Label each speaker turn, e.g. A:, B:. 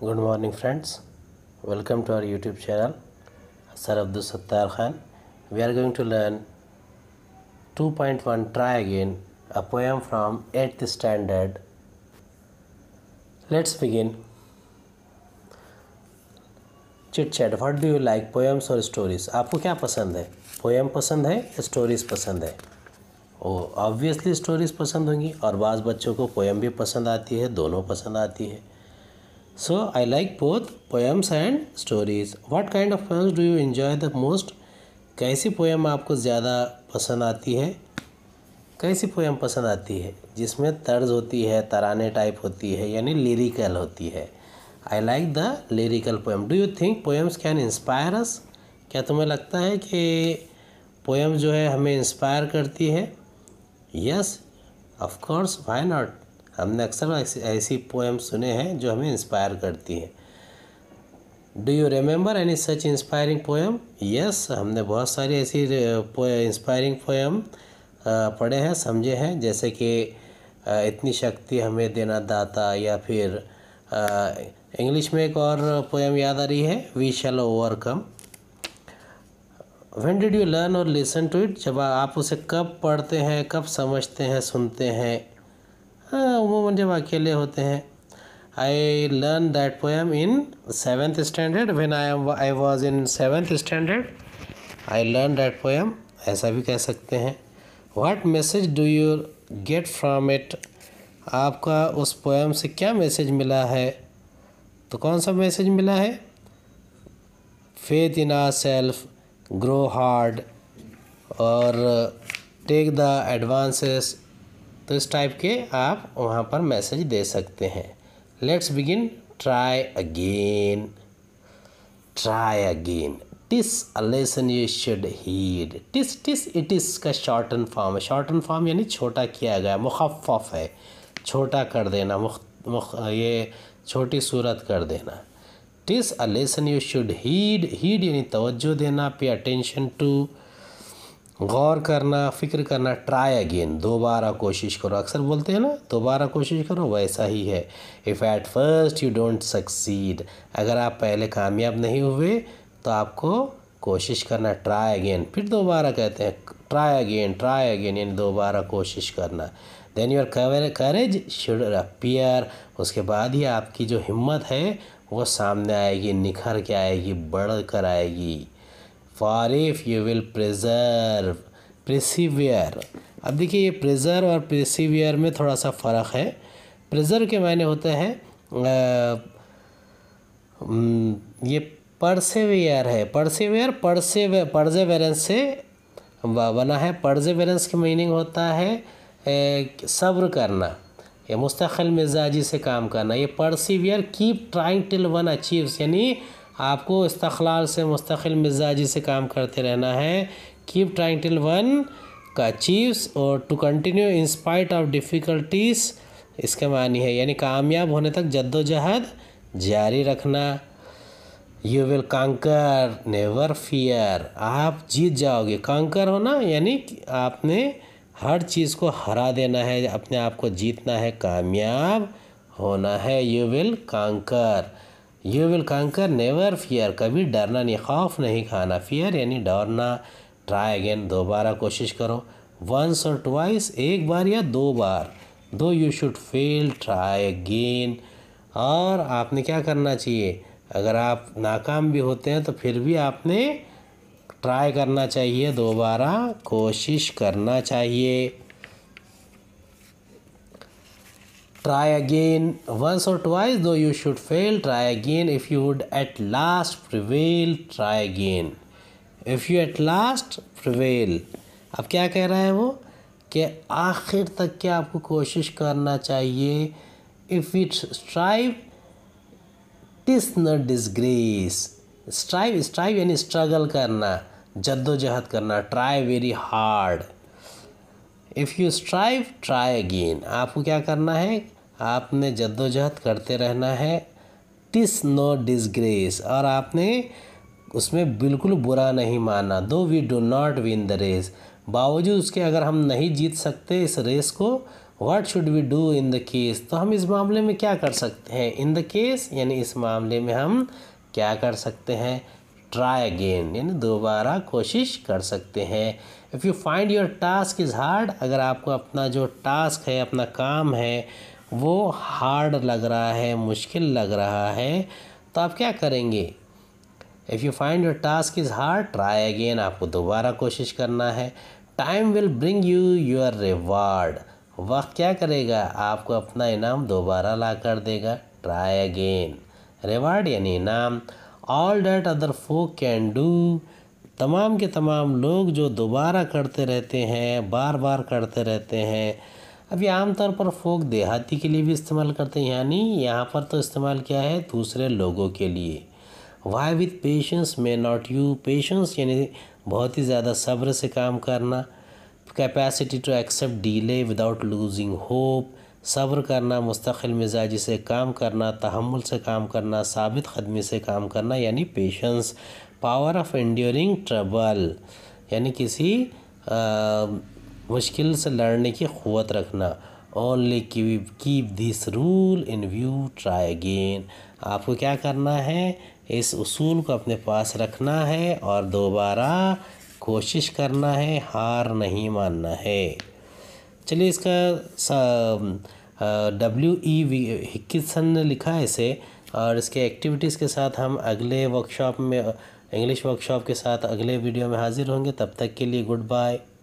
A: good morning friends welcome to our YouTube channel sir Abdul Sattar Khan we are going to learn 2.1 try again a poem from eighth standard let's begin chit chat what do you like poems or stories आपको क्या पसंद है poem पसंद है stories पसंद है और obviously stories पसंद होंगी और बाज़ बच्चों को पोएम भी पसंद आती है दोनों पसंद आती है so I like both poems and stories what kind of poems do you enjoy the most कैसी पोएम आपको ज़्यादा पसंद आती है कैसी पोएम पसंद आती है जिसमें तर्ज होती है तराने टाइप होती है यानी लिरिकल होती है I like the lyrical poem do you think poems can inspire us क्या तुम्हें लगता है कि पोएम जो है हमें इंस्पायर करती है yes of course why not हमने अक्सर ऐसी ऐसी पोएम सुने हैं जो हमें इंस्पायर करती हैं do you remember any such inspiring poem yes हमने बहुत सारी ऐसी इंस्पायरिंग पोएम पढ़े हैं समझे हैं जैसे कि इतनी शक्ति हमें देना दाता या फिर इंग्लिश में एक और पोएम याद आ रही है we shall overcome when did you learn or listen to it जब आप उसे कब पढ़ते हैं कब समझते हैं सुनते हैं हाँ उमूमन जब अकेले होते हैं I learn that poem in seventh standard when I am I was in seventh standard I learn that poem ऐसा भी कह सकते हैं what message do you get from it आपका उस पोएम से क्या मैसेज मिला है तो कौन सा मैसेज मिला है faith in our self grow hard और टेक द एडवांसेस तो इस टाइप के आप वहाँ पर मैसेज दे सकते हैं let's begin try again try again TISS a lesson you should heed TISS TISS it इस का एंड फॉर्म है एंड फॉर्म यानी छोटा किया गया मुखफ़ है छोटा कर देना मुख, मुख ये छोटी सूरत कर देना it is a lesson you should heed heed यानी तवज्जो देना पे अटेंशन टू गौर करना फ़िक्र करना ट्राई अगेन दोबारा कोशिश करो अक्सर बोलते हैं ना दोबारा कोशिश करो वैसा ही है if at first you don't succeed अगर आप पहले कामयाब नहीं हुए तो आपको कोशिश करना ट्राई अगेन फिर दोबारा कहते हैं ट्राई अगेन ट्राई अगेन यानी दोबारा कोशिश करना then your courage should appear उसके बाद ही आपकी जो हिम्मत है वो सामने आएगी निखर के आएगी बढ़ कर आएगी for if you will preserve persevere अब देखिए ये प्रिजर्व और प्रिसिवियर में थोड़ा सा फ़र्क है प्रिजर्व के मायने होते हैं ये परसेवियर है परसेवियर परसे परजेवेरेंस से बना है परजेवेरेंस की मीनिंग होता है सब्र करना ये मुस्तकिल मिजाजी से काम करना ये persevere keep trying till one achieves यानी आपको इस्तलाल से मुस्तकिल मिजाजी से काम करते रहना है कीप ट्राइंग टिल वन का अचीव्स और to continue in spite of difficulties इसका मानी है यानी कामयाब होने तक जद्दोजहद जारी रखना you will conquer never fear आप जीत जाओगे कांकर होना यानी आपने हर चीज़ को हरा देना है अपने आप को जीतना है कामयाब होना है you will conquer you will conquer never fear कभी डरना नहीं खौफ नहीं खाना फियर यानी डरना ट्राई अगेन दोबारा कोशिश करो वंस और ट्वाइस एक बार या दो बार though you should fail try again और आपने क्या करना चाहिए अगर आप नाकाम भी होते हैं तो फिर भी आपने ट्राई करना चाहिए दोबारा कोशिश करना चाहिए try again once or twice though you should fail try again if you would at last prevail try again if you at last prevail अब क्या कह रहा है वो कि आखिर तक क्या आपको कोशिश करना चाहिए इफ यू स्ट्राइव टिस न डिसग्रेस स्ट्राइव स्ट्राइव यानी स्ट्रगल करना जद्दोजहद करना try very hard if you strive try again आपको क्या करना है आपने जद्दोजहद करते रहना है टिस नो डिसग्रेस और आपने उसमें बिल्कुल बुरा नहीं माना though we do not win the race बावजूद उसके अगर हम नहीं जीत सकते इस रेस को what should we do in the case तो हम इस मामले में क्या कर सकते हैं इन द केस यानी इस मामले में हम क्या कर सकते हैं ट्राई अगेन यानी दोबारा कोशिश कर सकते हैं if you find your task is hard अगर आपको अपना जो टास्क है अपना काम है वो हार्ड लग रहा है मुश्किल लग रहा है तो आप क्या करेंगे if you find your task is hard try again आपको दोबारा कोशिश करना है time will bring you your reward वक्त क्या करेगा आपको अपना इनाम दोबारा ला कर देगा ट्राई अगेन रिवार्ड यानी इनाम all that other folk can do तमाम के तमाम लोग जो दोबारा करते रहते हैं बार बार करते रहते हैं अब ये आमतौर पर फोक देहाती के लिए भी इस्तेमाल करते हैं यानी यहाँ पर तो इस्तेमाल किया है दूसरे लोगों के लिए why with patience may not you patience यानी बहुत ही ज़्यादा सब्र से काम करना capacity to accept delay without losing hope सब्र करना मुस्तकिल मिजाजी से काम करना तहमुल से काम करना साबित ख़दमी से काम करना यानी patience power of enduring trouble यानी किसी आ, मुश्किल से लड़ने की क़वत रखना only keep this rule in view try again आपको क्या करना है इस उसूल को अपने पास रखना है और दोबारा कोशिश करना है हार नहीं मानना है चलिए इसका डब्ल्यू ई वी हिक्किसन ने लिखा है इसे और इसके एक्टिविटीज़ के साथ हम अगले वर्कशॉप में इंग्लिश वर्कशॉप के साथ अगले वीडियो में हाज़िर होंगे तब तक के लिए गुड बाय